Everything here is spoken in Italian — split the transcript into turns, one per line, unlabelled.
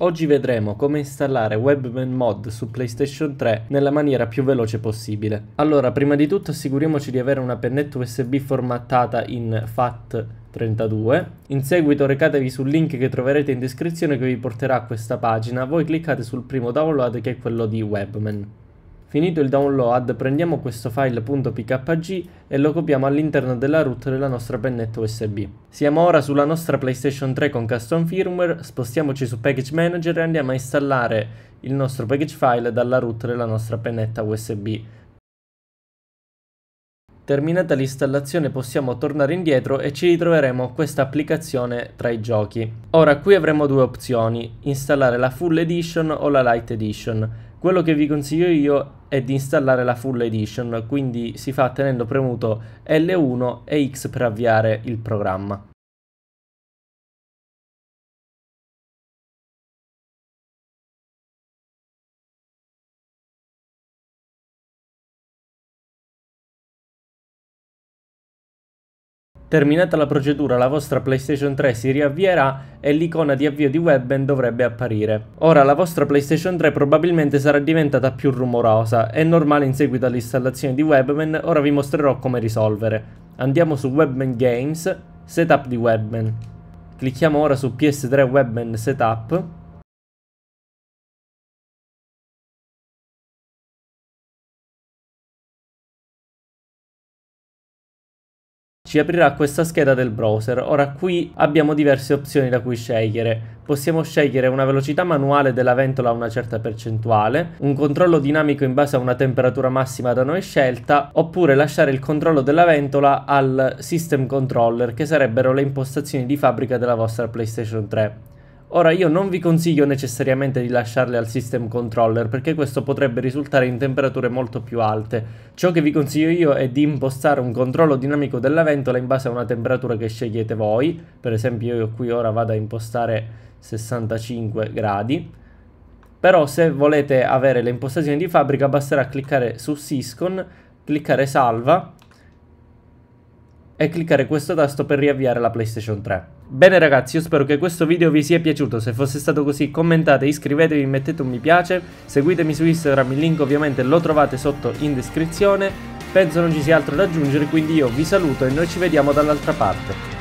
Oggi vedremo come installare Webman Mod su PlayStation 3 nella maniera più veloce possibile. Allora, prima di tutto assicuriamoci di avere una pennetta USB formattata in FAT 32. In seguito recatevi sul link che troverete in descrizione che vi porterà a questa pagina, voi cliccate sul primo download che è quello di Webman. Finito il download prendiamo questo file.pkg e lo copiamo all'interno della root della nostra pennetta USB. Siamo ora sulla nostra PlayStation 3 con custom firmware, spostiamoci su Package Manager e andiamo a installare il nostro package file dalla root della nostra pennetta USB. Terminata l'installazione possiamo tornare indietro e ci ritroveremo questa applicazione tra i giochi. Ora qui avremo due opzioni, installare la Full Edition o la Light Edition. Quello che vi consiglio io è di installare la full edition, quindi si fa tenendo premuto L1 e X per avviare il
programma. Terminata
la procedura la vostra PlayStation 3 si riavvierà e l'icona di avvio di Webben dovrebbe apparire. Ora la vostra PlayStation 3 probabilmente sarà diventata più rumorosa, è normale in seguito all'installazione di Webben, ora vi mostrerò come risolvere. Andiamo su Webben Games, Setup di Webben. Clicchiamo ora su PS3 Webben Setup
Ci aprirà questa scheda
del browser. Ora qui abbiamo diverse opzioni da cui scegliere. Possiamo scegliere una velocità manuale della ventola a una certa percentuale, un controllo dinamico in base a una temperatura massima da noi scelta, oppure lasciare il controllo della ventola al system controller, che sarebbero le impostazioni di fabbrica della vostra PlayStation 3. Ora io non vi consiglio necessariamente di lasciarle al system controller perché questo potrebbe risultare in temperature molto più alte. Ciò che vi consiglio io è di impostare un controllo dinamico della ventola in base a una temperatura che scegliete voi. Per esempio io qui ora vado a impostare 65 gradi. Però se volete avere le impostazioni di fabbrica basterà cliccare su Syscon, cliccare salva e cliccare questo tasto per riavviare la PlayStation 3. Bene ragazzi, io spero che questo video vi sia piaciuto, se fosse stato così commentate, iscrivetevi, mettete un mi piace, seguitemi su Instagram, il link ovviamente lo trovate sotto in descrizione, penso non ci sia altro da aggiungere, quindi io vi saluto e noi ci vediamo dall'altra parte.